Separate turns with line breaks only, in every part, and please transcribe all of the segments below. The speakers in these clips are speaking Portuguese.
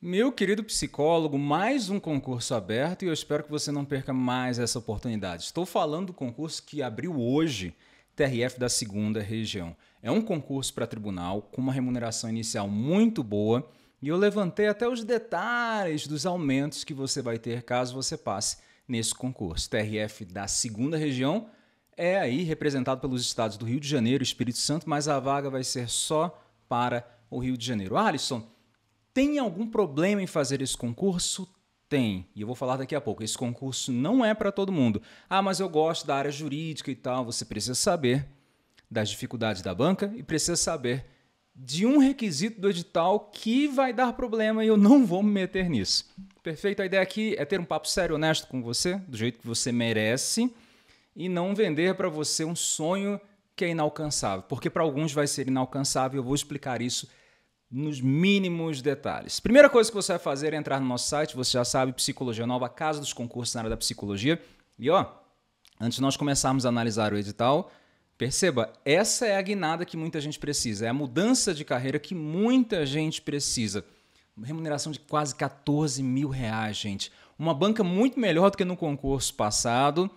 Meu querido psicólogo, mais um concurso aberto e eu espero que você não perca mais essa oportunidade. Estou falando do concurso que abriu hoje, TRF da segunda região. É um concurso para tribunal com uma remuneração inicial muito boa e eu levantei até os detalhes dos aumentos que você vai ter caso você passe nesse concurso. TRF da segunda região é aí representado pelos estados do Rio de Janeiro, Espírito Santo, mas a vaga vai ser só para o Rio de Janeiro. Ah, Alisson, tem algum problema em fazer esse concurso? Tem, e eu vou falar daqui a pouco. Esse concurso não é para todo mundo. Ah, mas eu gosto da área jurídica e tal. Você precisa saber das dificuldades da banca e precisa saber de um requisito do edital que vai dar problema e eu não vou me meter nisso. Perfeito? A ideia aqui é ter um papo sério, e honesto com você, do jeito que você merece e não vender para você um sonho que é inalcançável, porque para alguns vai ser inalcançável, eu vou explicar isso nos mínimos detalhes. Primeira coisa que você vai fazer é entrar no nosso site, você já sabe, Psicologia Nova, Casa dos Concursos na área da Psicologia. E ó, antes de nós começarmos a analisar o edital, perceba, essa é a guinada que muita gente precisa, é a mudança de carreira que muita gente precisa. Uma remuneração de quase 14 mil reais, gente. Uma banca muito melhor do que no concurso passado.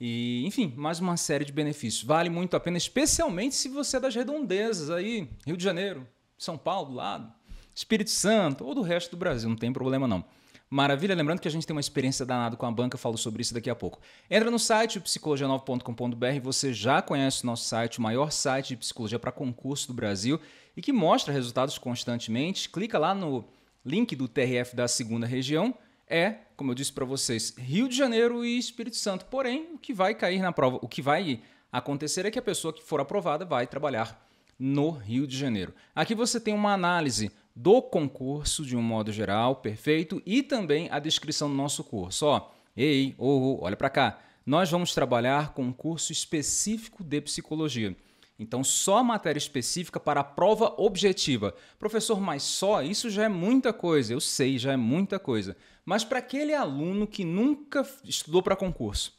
E, enfim, mais uma série de benefícios. Vale muito a pena, especialmente se você é das redondezas aí, Rio de Janeiro, são Paulo, do lado, Espírito Santo ou do resto do Brasil, não tem problema não. Maravilha, lembrando que a gente tem uma experiência danada com a banca, falo sobre isso daqui a pouco. Entra no site psicologia9.com.br, você já conhece o nosso site, o maior site de psicologia para concurso do Brasil e que mostra resultados constantemente. Clica lá no link do TRF da segunda região, é, como eu disse para vocês, Rio de Janeiro e Espírito Santo. Porém, o que vai cair na prova, o que vai acontecer é que a pessoa que for aprovada vai trabalhar no Rio de Janeiro. Aqui você tem uma análise do concurso de um modo geral, perfeito, e também a descrição do nosso curso. Ó, ei, oh, oh olha para cá. Nós vamos trabalhar com um curso específico de psicologia. Então, só matéria específica para a prova objetiva. Professor, mas só isso já é muita coisa. Eu sei, já é muita coisa. Mas para aquele aluno que nunca estudou para concurso,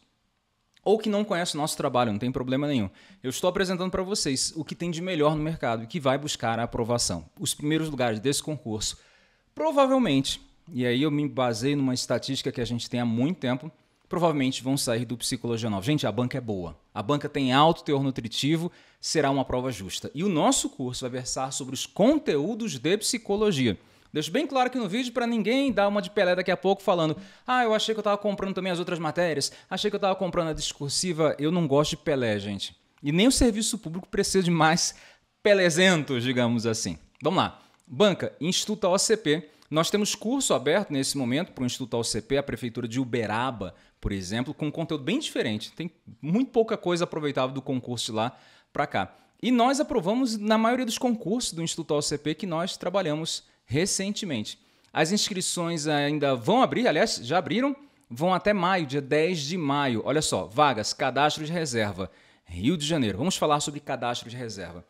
ou que não conhece o nosso trabalho, não tem problema nenhum. Eu estou apresentando para vocês o que tem de melhor no mercado e que vai buscar a aprovação. Os primeiros lugares desse concurso, provavelmente, e aí eu me basei numa estatística que a gente tem há muito tempo, provavelmente vão sair do Psicologia 9. Gente, a banca é boa. A banca tem alto teor nutritivo, será uma prova justa. E o nosso curso vai versar sobre os conteúdos de psicologia. Deixo bem claro aqui no vídeo para ninguém dar uma de Pelé daqui a pouco falando: "Ah, eu achei que eu estava comprando também as outras matérias. Achei que eu estava comprando a discursiva. Eu não gosto de Pelé, gente." E nem o serviço público precisa de mais pelezentos, digamos assim. Vamos lá. Banca, Instituto OCP. Nós temos curso aberto nesse momento para o Instituto OCP, a Prefeitura de Uberaba, por exemplo, com um conteúdo bem diferente. Tem muito pouca coisa aproveitável do concurso de lá para cá. E nós aprovamos na maioria dos concursos do Instituto OCP que nós trabalhamos recentemente. As inscrições ainda vão abrir, aliás, já abriram, vão até maio, dia 10 de maio. Olha só, vagas, cadastro de reserva, Rio de Janeiro. Vamos falar sobre cadastro de reserva.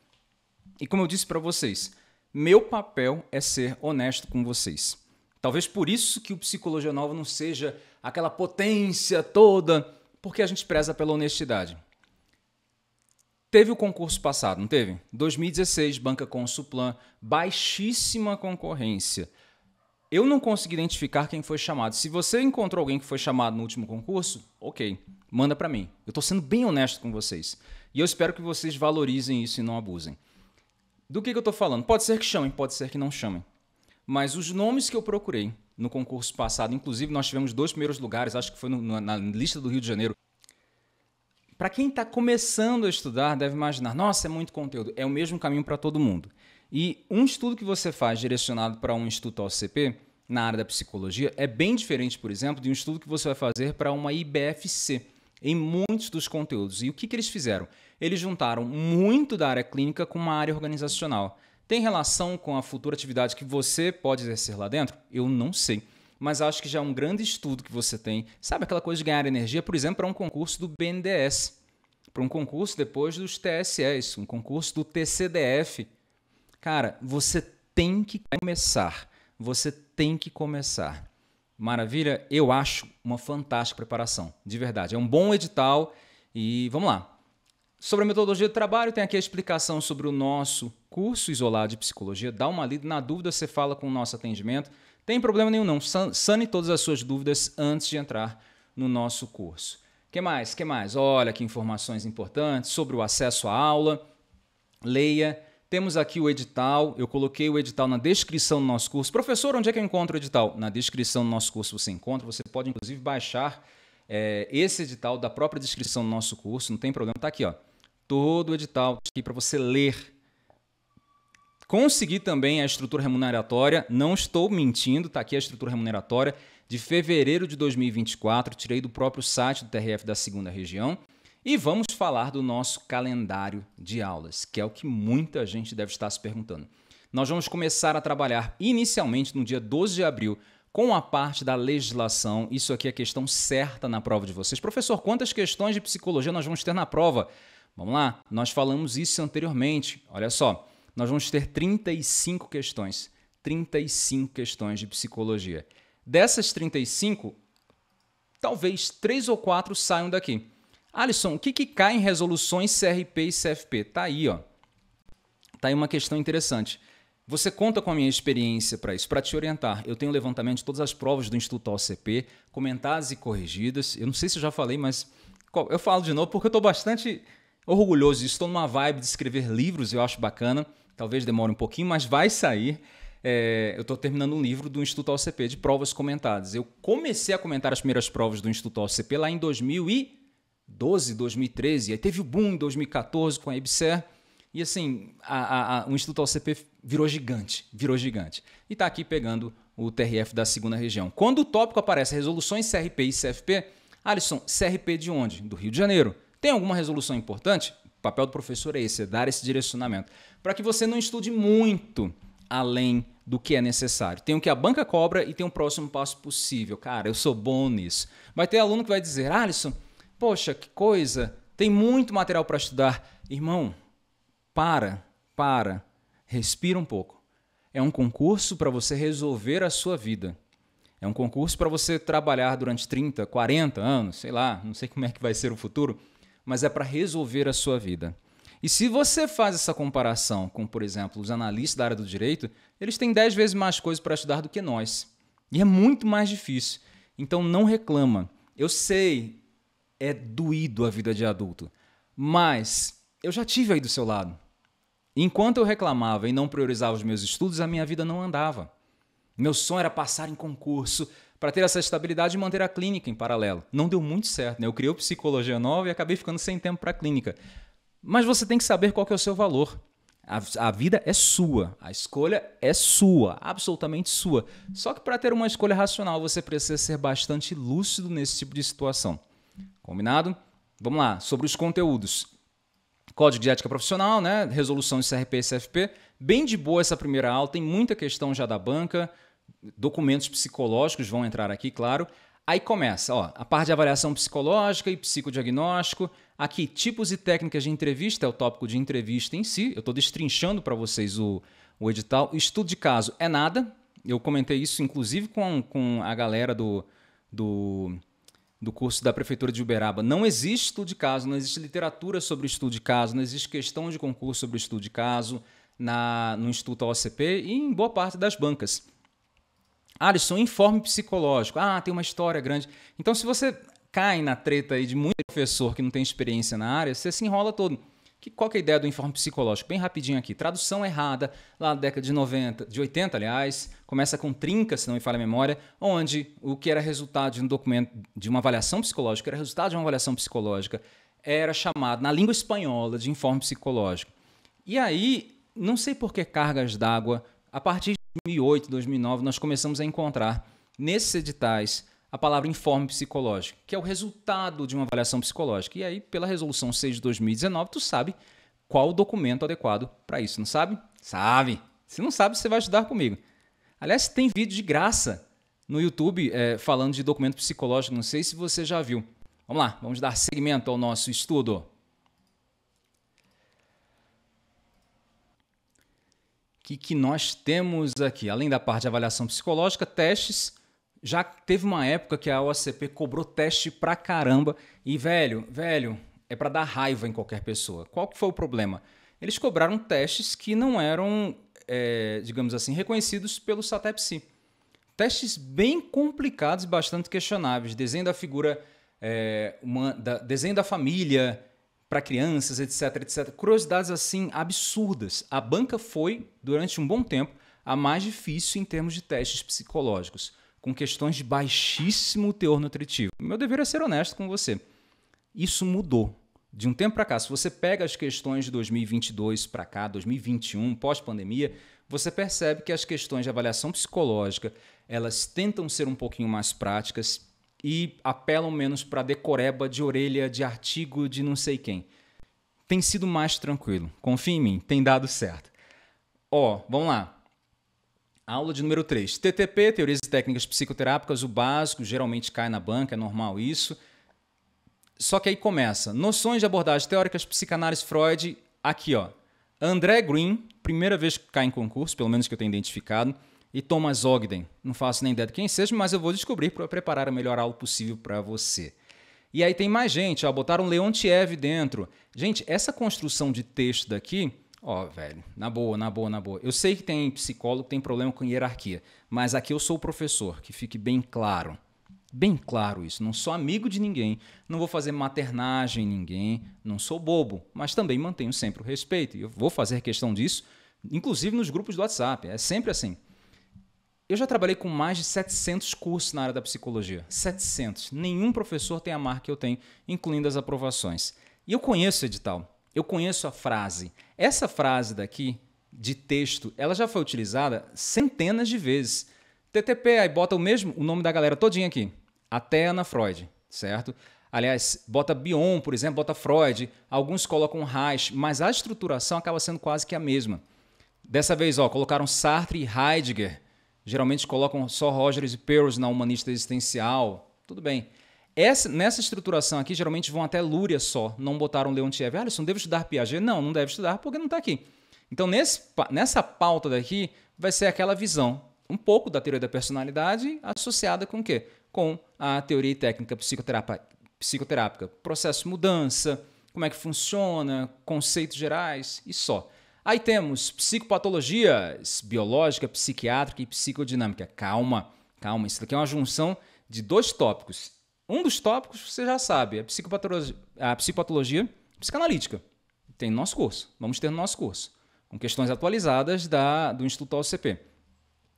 E como eu disse para vocês, meu papel é ser honesto com vocês. Talvez por isso que o Psicologia Nova não seja aquela potência toda, porque a gente preza pela honestidade. Teve o concurso passado, não teve? 2016, Banca Consulplan, baixíssima concorrência. Eu não consegui identificar quem foi chamado. Se você encontrou alguém que foi chamado no último concurso, ok, manda para mim. Eu estou sendo bem honesto com vocês. E eu espero que vocês valorizem isso e não abusem. Do que, que eu estou falando? Pode ser que chamem, pode ser que não chamem. Mas os nomes que eu procurei no concurso passado, inclusive nós tivemos dois primeiros lugares, acho que foi no, na, na lista do Rio de Janeiro, para quem está começando a estudar, deve imaginar: nossa, é muito conteúdo. É o mesmo caminho para todo mundo. E um estudo que você faz direcionado para um instituto OCP, na área da psicologia, é bem diferente, por exemplo, de um estudo que você vai fazer para uma IBFC, em muitos dos conteúdos. E o que, que eles fizeram? Eles juntaram muito da área clínica com uma área organizacional. Tem relação com a futura atividade que você pode exercer lá dentro? Eu não sei mas acho que já é um grande estudo que você tem. Sabe aquela coisa de ganhar energia, por exemplo, para um concurso do BNDES para um concurso depois dos TSEs, um concurso do TCDF. Cara, você tem que começar. Você tem que começar. Maravilha? Eu acho uma fantástica preparação, de verdade. É um bom edital e vamos lá. Sobre a metodologia de trabalho, tem aqui a explicação sobre o nosso curso isolado de psicologia. Dá uma lida, na dúvida você fala com o nosso atendimento. Tem problema nenhum não, sane todas as suas dúvidas antes de entrar no nosso curso. Que mais? Que mais? Olha que informações importantes sobre o acesso à aula. Leia. Temos aqui o edital. Eu coloquei o edital na descrição do nosso curso. Professor, onde é que eu encontro o edital? Na descrição do nosso curso você encontra. Você pode inclusive baixar é, esse edital da própria descrição do nosso curso. Não tem problema. Está aqui, ó. Todo o edital aqui para você ler. Consegui também a estrutura remuneratória. Não estou mentindo. Está aqui a estrutura remuneratória de fevereiro de 2024, tirei do próprio site do TRF da Segunda Região. E vamos falar do nosso calendário de aulas, que é o que muita gente deve estar se perguntando. Nós vamos começar a trabalhar inicialmente no dia 12 de abril com a parte da legislação. Isso aqui é questão certa na prova de vocês. Professor, quantas questões de psicologia nós vamos ter na prova? Vamos lá, nós falamos isso anteriormente. Olha só, nós vamos ter 35 questões. 35 questões de psicologia. Dessas 35, talvez 3 ou 4 saiam daqui. Alisson, o que, que cai em resoluções CRP e CFP? Tá aí, ó. Tá aí uma questão interessante. Você conta com a minha experiência para isso, para te orientar. Eu tenho levantamento de todas as provas do Instituto OCP, comentadas e corrigidas. Eu não sei se eu já falei, mas eu falo de novo porque eu estou bastante orgulhoso disso. Estou numa vibe de escrever livros, eu acho bacana. Talvez demore um pouquinho, mas vai sair. É, eu estou terminando um livro do Instituto OCP de provas comentadas. Eu comecei a comentar as primeiras provas do Instituto OCP lá em 2012, 2013. Aí teve o boom em 2014 com a Ibser E assim, a, a, a, o Instituto OCP virou gigante, virou gigante. E está aqui pegando o TRF da segunda região. Quando o tópico aparece resoluções CRP e CFP, Alisson, CRP de onde? Do Rio de Janeiro. Tem alguma resolução importante? O papel do professor é esse, é dar esse direcionamento. Para que você não estude muito além do que é necessário. Tem o que a banca cobra e tem um próximo passo possível. Cara, eu sou bom nisso. Vai ter aluno que vai dizer: Alisson, poxa, que coisa, tem muito material para estudar. Irmão, para, para, respira um pouco. É um concurso para você resolver a sua vida. É um concurso para você trabalhar durante 30, 40 anos, sei lá, não sei como é que vai ser o futuro, mas é para resolver a sua vida. E se você faz essa comparação com, por exemplo, os analistas da área do direito, eles têm 10 vezes mais coisas para estudar do que nós. E é muito mais difícil. Então não reclama. Eu sei, é doído a vida de adulto, mas eu já tive aí do seu lado. Enquanto eu reclamava e não priorizava os meus estudos, a minha vida não andava. Meu sonho era passar em concurso para ter essa estabilidade e manter a clínica em paralelo. Não deu muito certo, né? Eu criei o psicologia nova e acabei ficando sem tempo para a clínica. Mas você tem que saber qual que é o seu valor. A, a vida é sua, a escolha é sua, absolutamente sua. Só que para ter uma escolha racional, você precisa ser bastante lúcido nesse tipo de situação. Combinado? Vamos lá, sobre os conteúdos. Código de ética profissional, né? Resolução de CRP e CFP. Bem de boa essa primeira aula, tem muita questão já da banca. Documentos psicológicos vão entrar aqui, claro. Aí começa, ó, a parte de avaliação psicológica e psicodiagnóstico. Aqui, tipos e técnicas de entrevista, é o tópico de entrevista em si. Eu estou destrinchando para vocês o, o edital. Estudo de caso é nada. Eu comentei isso, inclusive, com, com a galera do, do, do curso da Prefeitura de Uberaba. Não existe estudo de caso, não existe literatura sobre estudo de caso, não existe questão de concurso sobre estudo de caso na, no Instituto OCP e em boa parte das bancas. Alisson, ah, informe psicológico. Ah, tem uma história grande. Então, se você cai na treta aí de muito professor que não tem experiência na área, você se enrola todo. Que, qual que é a ideia do informe psicológico? Bem rapidinho aqui. Tradução errada, lá da década de 90, de 80, aliás, começa com trinca, se não me falha a memória, onde o que era resultado de um documento, de uma avaliação psicológica, era resultado de uma avaliação psicológica, era chamado, na língua espanhola, de informe psicológico. E aí, não sei por que cargas d'água, a partir 2008, 2009, nós começamos a encontrar nesses editais a palavra informe psicológico, que é o resultado de uma avaliação psicológica. E aí, pela resolução 6 de 2019, tu sabe qual o documento adequado para isso, não sabe? Sabe! Se não sabe, você vai ajudar comigo. Aliás, tem vídeo de graça no YouTube é, falando de documento psicológico, não sei se você já viu. Vamos lá, vamos dar seguimento ao nosso estudo. que, que nós temos aqui? Além da parte de avaliação psicológica, testes. Já teve uma época que a OACP cobrou teste pra caramba. E, velho, velho, é para dar raiva em qualquer pessoa. Qual que foi o problema? Eles cobraram testes que não eram, é, digamos assim, reconhecidos pelo SATEPSI. Testes bem complicados e bastante questionáveis. Desenho da figura, é, uma, da, desenho da família, para crianças, etc, etc. Curiosidades assim absurdas. A banca foi, durante um bom tempo, a mais difícil em termos de testes psicológicos, com questões de baixíssimo teor nutritivo. Meu dever é ser honesto com você. Isso mudou. De um tempo para cá, se você pega as questões de 2022 para cá, 2021, pós-pandemia, você percebe que as questões de avaliação psicológica, elas tentam ser um pouquinho mais práticas, e apelam menos para decoreba de orelha, de artigo, de não sei quem. Tem sido mais tranquilo. Confia em mim, tem dado certo. Ó, oh, vamos lá. Aula de número 3. TTP, Teorias e Técnicas Psicoterápicas, o básico, geralmente cai na banca, é normal isso. Só que aí começa. Noções de abordagem teóricas, psicanálise, Freud, aqui ó. André Green, primeira vez que cai em concurso, pelo menos que eu tenho identificado e Thomas Ogden. Não faço nem ideia de quem seja, mas eu vou descobrir para preparar a melhor aula possível para você. E aí tem mais gente, ó, botaram Leontiev dentro. Gente, essa construção de texto daqui, ó, velho, na boa, na boa, na boa. Eu sei que tem psicólogo que tem problema com hierarquia, mas aqui eu sou o professor, que fique bem claro. Bem claro isso, não sou amigo de ninguém, não vou fazer maternagem em ninguém, não sou bobo, mas também mantenho sempre o respeito. E eu vou fazer questão disso, inclusive nos grupos do WhatsApp, é sempre assim. Eu já trabalhei com mais de 700 cursos na área da psicologia. 700. Nenhum professor tem a marca que eu tenho, incluindo as aprovações. E eu conheço o edital. Eu conheço a frase. Essa frase daqui, de texto, ela já foi utilizada centenas de vezes. TTP, aí bota o mesmo, o nome da galera todinha aqui. Até Ana Freud, certo? Aliás, bota Bion, por exemplo, bota Freud. Alguns colocam Reich, mas a estruturação acaba sendo quase que a mesma. Dessa vez, ó, colocaram Sartre e Heidegger Geralmente colocam só Rogers e Peirce na humanista existencial. Tudo bem. Essa, nessa estruturação aqui, geralmente vão até Lúria só, não botaram Leontiev. Ah, Alisson, deve estudar Piaget? Não, não deve estudar porque não está aqui. Então, nesse, nessa pauta daqui, vai ser aquela visão, um pouco da teoria da personalidade, associada com o quê? Com a teoria e técnica psicoterápica. Processo mudança, como é que funciona, conceitos gerais e só. Aí temos psicopatologias biológica, psiquiátrica e psicodinâmica. Calma, calma, isso daqui é uma junção de dois tópicos. Um dos tópicos você já sabe, é psicopatologia, a psicopatologia psicanalítica. Tem no nosso curso, vamos ter no nosso curso, com questões atualizadas da, do Instituto OCP.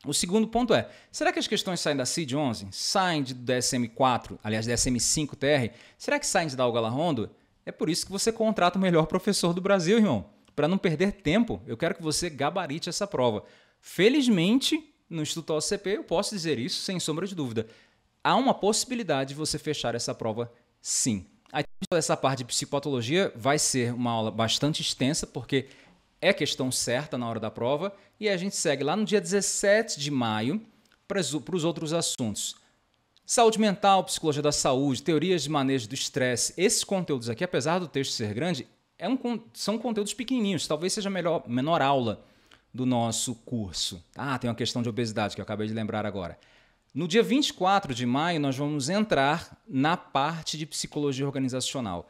O segundo ponto é: será que as questões saem da CID 11? Saem do DSM-4, aliás, DSM-5-TR? Será que saem da Dalgala Rondo? É por isso que você contrata o melhor professor do Brasil, irmão para não perder tempo, eu quero que você gabarite essa prova. Felizmente, no Instituto OCP, eu posso dizer isso sem sombra de dúvida. Há uma possibilidade de você fechar essa prova sim. A essa parte de psicopatologia vai ser uma aula bastante extensa, porque é questão certa na hora da prova, e a gente segue lá no dia 17 de maio para os outros assuntos. Saúde mental, psicologia da saúde, teorias de manejo do estresse. Esses conteúdos aqui, apesar do texto ser grande, é um, são conteúdos pequenininhos, talvez seja a melhor, menor aula do nosso curso. Ah, tem uma questão de obesidade que eu acabei de lembrar agora. No dia 24 de maio, nós vamos entrar na parte de psicologia organizacional.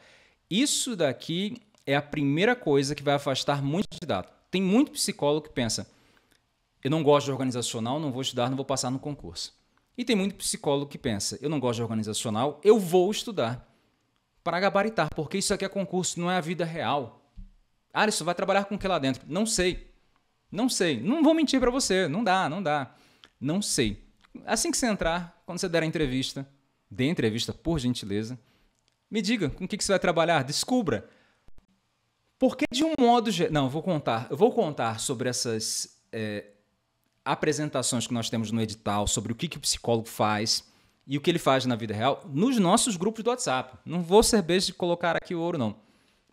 Isso daqui é a primeira coisa que vai afastar muito candidato. Tem muito psicólogo que pensa: eu não gosto de organizacional, não vou estudar, não vou passar no concurso. E tem muito psicólogo que pensa: eu não gosto de organizacional, eu vou estudar para gabaritar, porque isso aqui é concurso, não é a vida real. Alisson, vai trabalhar com o que lá dentro? Não sei. Não sei. Não vou mentir para você. Não dá, não dá. Não sei. Assim que você entrar, quando você der a entrevista, dê a entrevista, por gentileza, me diga com o que, que você vai trabalhar, descubra. Porque de um modo. Não, vou contar. Eu vou contar sobre essas é, apresentações que nós temos no edital, sobre o que, que o psicólogo faz, e o que ele faz na vida real nos nossos grupos do WhatsApp. Não vou ser beijo de colocar aqui o ouro, não.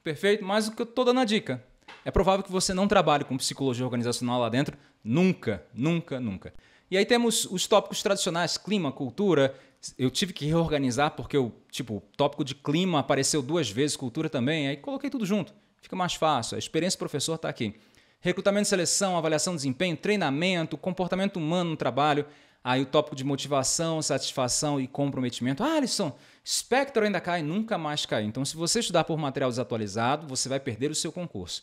Perfeito? Mas o que eu estou dando a dica. É provável que você não trabalhe com psicologia organizacional lá dentro. Nunca, nunca, nunca. E aí temos os tópicos tradicionais, clima, cultura. Eu tive que reorganizar porque tipo, o tipo, tópico de clima apareceu duas vezes, cultura também. Aí coloquei tudo junto. Fica mais fácil. A experiência do professor está aqui. Recrutamento e seleção, avaliação desempenho, treinamento, comportamento humano no trabalho, Aí o tópico de motivação, satisfação e comprometimento. Ah, Alisson, espectro ainda cai, nunca mais cai. Então, se você estudar por material desatualizado, você vai perder o seu concurso.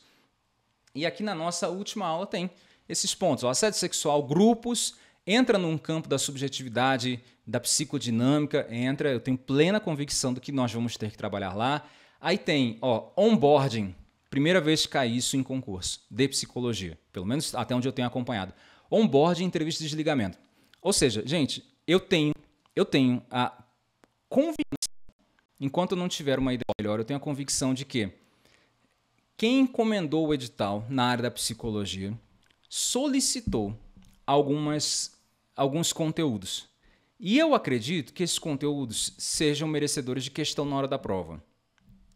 E aqui na nossa última aula tem esses pontos. O assédio sexual, grupos, entra num campo da subjetividade, da psicodinâmica, entra. Eu tenho plena convicção do que nós vamos ter que trabalhar lá. Aí tem, ó, onboarding. Primeira vez que cai isso em concurso de psicologia, pelo menos até onde eu tenho acompanhado. Onboarding, entrevista de desligamento. Ou seja, gente, eu tenho, eu tenho a convicção, enquanto eu não tiver uma ideia melhor, eu tenho a convicção de que quem encomendou o edital na área da psicologia solicitou algumas, alguns conteúdos. E eu acredito que esses conteúdos sejam merecedores de questão na hora da prova.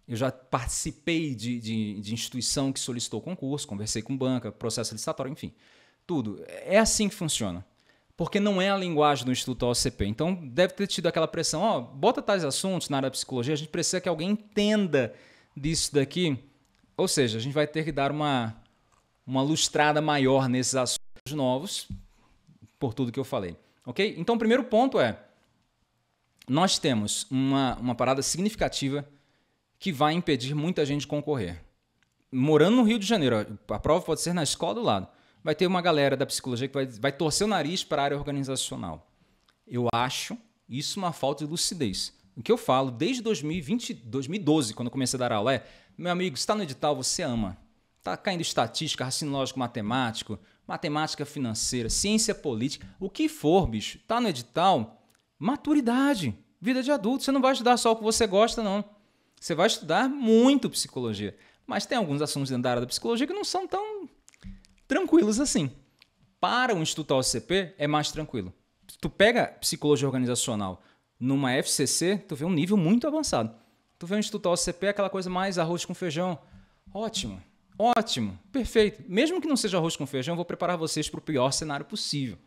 Eu já participei de, de, de instituição que solicitou concurso, conversei com banca, processo licitatório, enfim. Tudo. É assim que funciona porque não é a linguagem do Instituto OCP. Então, deve ter tido aquela pressão, ó, oh, bota tais assuntos na área da psicologia, a gente precisa que alguém entenda disso daqui. Ou seja, a gente vai ter que dar uma, uma lustrada maior nesses assuntos novos, por tudo que eu falei. Ok? Então, o primeiro ponto é: nós temos uma, uma parada significativa que vai impedir muita gente de concorrer. Morando no Rio de Janeiro, a prova pode ser na escola do lado vai ter uma galera da psicologia que vai, vai torcer o nariz para a área organizacional. Eu acho isso uma falta de lucidez. O que eu falo desde 2020, 2012, quando comecei a dar aula, é: meu amigo, está no edital, você ama. Está caindo estatística, raciocínio lógico, matemático, matemática financeira, ciência política, o que for, bicho, está no edital, maturidade, vida de adulto. Você não vai estudar só o que você gosta, não. Você vai estudar muito psicologia. Mas tem alguns assuntos dentro da área da psicologia que não são tão tranquilos assim. Para um Instituto OCP é mais tranquilo. Tu pega psicologia organizacional numa FCC, tu vê um nível muito avançado. Tu vê um Instituto OCP é aquela coisa mais arroz com feijão. Ótimo, ótimo, perfeito. Mesmo que não seja arroz com feijão, vou preparar vocês para o pior cenário possível.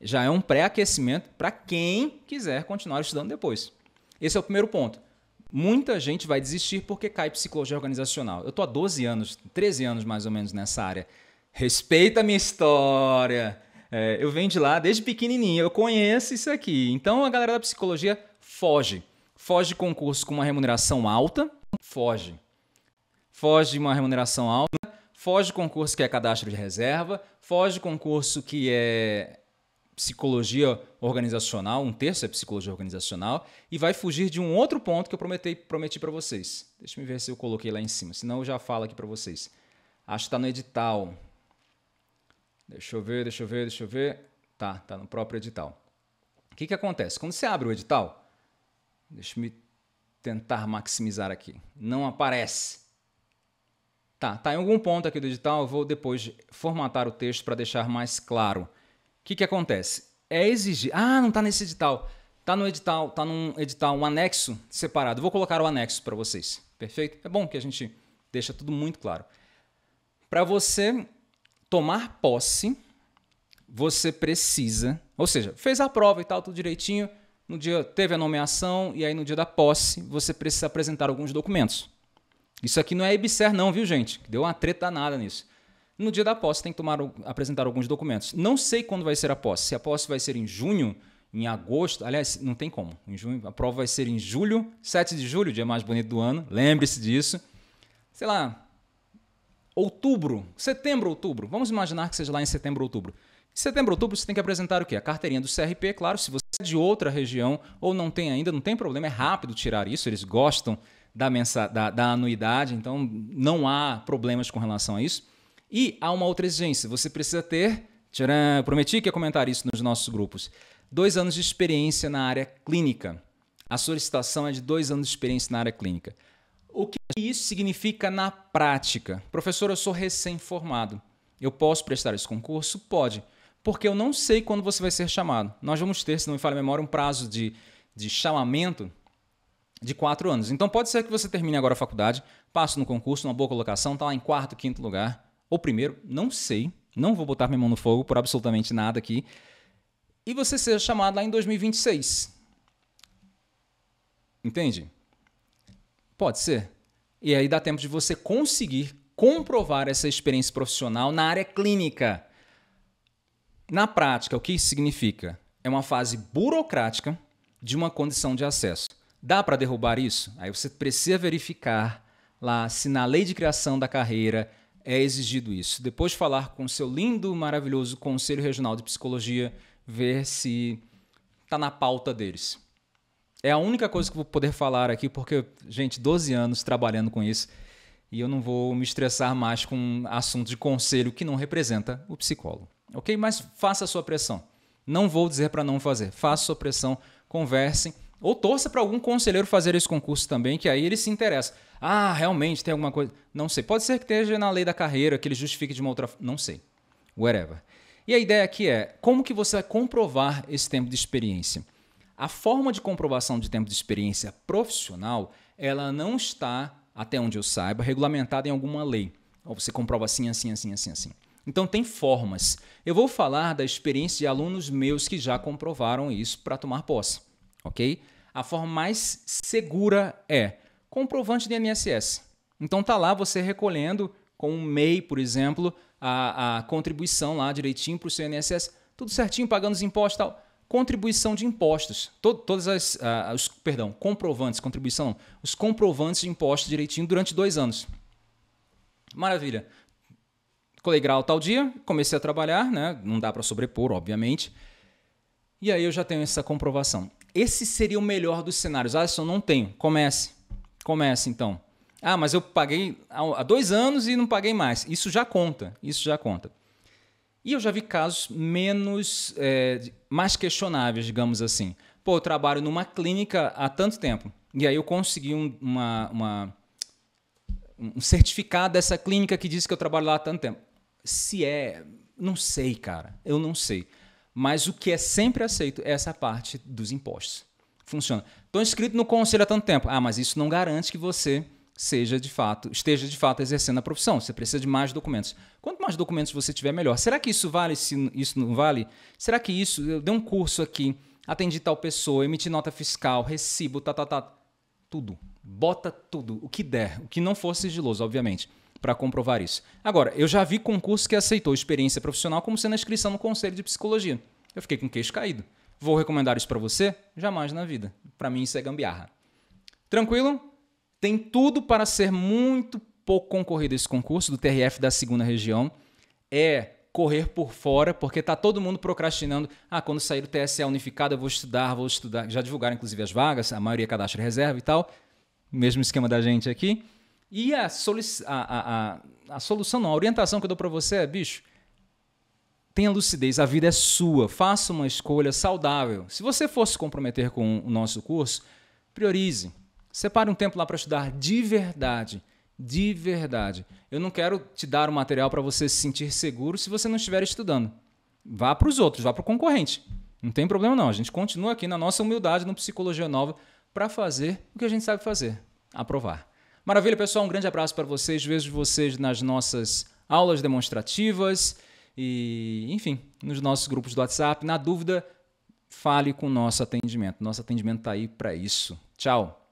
Já é um pré-aquecimento para quem quiser continuar estudando depois. Esse é o primeiro ponto. Muita gente vai desistir porque cai psicologia organizacional. Eu estou há 12 anos, 13 anos mais ou menos nessa área respeita a minha história. É, eu venho de lá desde pequenininho, eu conheço isso aqui. Então a galera da psicologia foge. Foge de concurso com uma remuneração alta, foge. Foge de uma remuneração alta, foge de concurso que é cadastro de reserva, foge de concurso que é psicologia organizacional, um terço é psicologia organizacional, e vai fugir de um outro ponto que eu prometi, prometi para vocês. Deixa eu ver se eu coloquei lá em cima, senão eu já falo aqui para vocês. Acho que está no edital. Deixa eu ver, deixa eu ver, deixa eu ver. Tá, tá no próprio edital. O que, que acontece? Quando você abre o edital, deixa eu tentar maximizar aqui. Não aparece. Tá, tá em algum ponto aqui do edital, eu vou depois formatar o texto para deixar mais claro. O que, que acontece? É exigir. Ah, não está nesse edital. Tá no edital, tá num edital, um anexo separado. Vou colocar o anexo para vocês. Perfeito? É bom que a gente deixa tudo muito claro. Para você tomar posse, você precisa, ou seja, fez a prova e tal, tudo direitinho, no dia teve a nomeação e aí no dia da posse você precisa apresentar alguns documentos. Isso aqui não é IBSER não, viu, gente? Deu uma treta nada nisso. No dia da posse tem que tomar, apresentar alguns documentos. Não sei quando vai ser a posse. Se a posse vai ser em junho, em agosto, aliás, não tem como. Em junho, a prova vai ser em julho, 7 de julho, dia mais bonito do ano. Lembre-se disso. Sei lá, outubro, setembro, outubro. Vamos imaginar que seja lá em setembro, outubro. Em setembro, outubro, você tem que apresentar o quê? A carteirinha do CRP, claro, se você é de outra região ou não tem ainda, não tem problema, é rápido tirar isso, eles gostam da, mensa, da, da anuidade, então não há problemas com relação a isso. E há uma outra exigência, você precisa ter, tcharam, prometi que ia comentar isso nos nossos grupos, dois anos de experiência na área clínica. A solicitação é de dois anos de experiência na área clínica. O que isso significa na prática? Professor, eu sou recém-formado. Eu posso prestar esse concurso? Pode. Porque eu não sei quando você vai ser chamado. Nós vamos ter, se não me falha a memória, um prazo de, de chamamento de quatro anos. Então pode ser que você termine agora a faculdade, passe no concurso, uma boa colocação, está lá em quarto, quinto lugar, ou primeiro, não sei, não vou botar minha mão no fogo por absolutamente nada aqui, e você seja chamado lá em 2026. Entende? Pode ser. E aí dá tempo de você conseguir comprovar essa experiência profissional na área clínica. Na prática, o que isso significa? É uma fase burocrática de uma condição de acesso. Dá para derrubar isso? Aí você precisa verificar lá se na lei de criação da carreira é exigido isso. Depois de falar com o seu lindo, maravilhoso Conselho Regional de Psicologia, ver se está na pauta deles. É a única coisa que eu vou poder falar aqui, porque, gente, 12 anos trabalhando com isso e eu não vou me estressar mais com assunto de conselho que não representa o psicólogo. Ok? Mas faça a sua pressão. Não vou dizer para não fazer. Faça a sua pressão, conversem. Ou torça para algum conselheiro fazer esse concurso também, que aí ele se interessa. Ah, realmente tem alguma coisa. Não sei. Pode ser que esteja na lei da carreira, que ele justifique de uma outra. Não sei. Whatever. E a ideia aqui é como que você vai comprovar esse tempo de experiência? A forma de comprovação de tempo de experiência profissional, ela não está, até onde eu saiba, regulamentada em alguma lei. Ou você comprova assim, assim, assim, assim, assim. Então tem formas. Eu vou falar da experiência de alunos meus que já comprovaram isso para tomar posse, ok? A forma mais segura é comprovante de INSS. Então tá lá você recolhendo com o MEI, por exemplo, a, a contribuição lá direitinho para o seu INSS, tudo certinho, pagando os impostos e tal contribuição de impostos. todas as. Ah, os, perdão, comprovantes, contribuição, os comprovantes de impostos direitinho durante dois anos. Maravilha. Colei grau tal dia, comecei a trabalhar, né? Não dá para sobrepor, obviamente. E aí eu já tenho essa comprovação. Esse seria o melhor dos cenários. Ah, só não tenho. Comece. Comece então. Ah, mas eu paguei há dois anos e não paguei mais. Isso já conta. Isso já conta. E eu já vi casos menos, é, mais questionáveis, digamos assim. Pô, eu trabalho numa clínica há tanto tempo. E aí eu consegui um, uma, uma, um certificado dessa clínica que diz que eu trabalho lá há tanto tempo. Se é. Não sei, cara. Eu não sei. Mas o que é sempre aceito é essa parte dos impostos. Funciona. Estou inscrito no conselho há tanto tempo. Ah, mas isso não garante que você seja de fato, esteja de fato exercendo a profissão. Você precisa de mais documentos. Quanto mais documentos você tiver, melhor. Será que isso vale se isso não vale? Será que isso eu dei um curso aqui, atendi tal pessoa, emiti nota fiscal, recibo, tá tá tá, tudo. Bota tudo, o que der, o que não for sigiloso, obviamente, para comprovar isso. Agora, eu já vi concurso que aceitou experiência profissional como sendo inscrição no Conselho de Psicologia. Eu fiquei com o queixo caído. Vou recomendar isso para você? Jamais na vida. Para mim isso é gambiarra. Tranquilo? Tem tudo para ser muito pouco concorrido esse concurso do TRF da segunda região. É correr por fora, porque tá todo mundo procrastinando. Ah, quando sair do TSE unificado, eu vou estudar, vou estudar. Já divulgaram, inclusive, as vagas, a maioria cadastra reserva e tal. Mesmo esquema da gente aqui. E a, a, a, a solução, não, a orientação que eu dou para você é, bicho, tenha lucidez, a vida é sua, faça uma escolha saudável. Se você for se comprometer com o nosso curso, priorize Separe um tempo lá para estudar de verdade. De verdade. Eu não quero te dar o um material para você se sentir seguro se você não estiver estudando. Vá para os outros, vá para o concorrente. Não tem problema não. A gente continua aqui na nossa humildade, no Psicologia Nova, para fazer o que a gente sabe fazer, aprovar. Maravilha, pessoal. Um grande abraço para vocês. Vejo vocês nas nossas aulas demonstrativas e, enfim, nos nossos grupos do WhatsApp. Na dúvida, fale com o nosso atendimento. Nosso atendimento está aí para isso. Tchau.